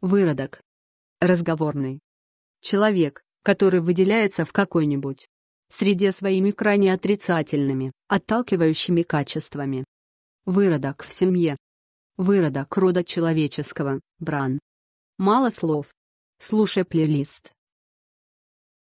Выродок. Разговорный. Человек, который выделяется в какой-нибудь среде своими крайне отрицательными, отталкивающими качествами. Выродок в семье. Выродок рода человеческого, бран. Мало слов. Слушай плейлист.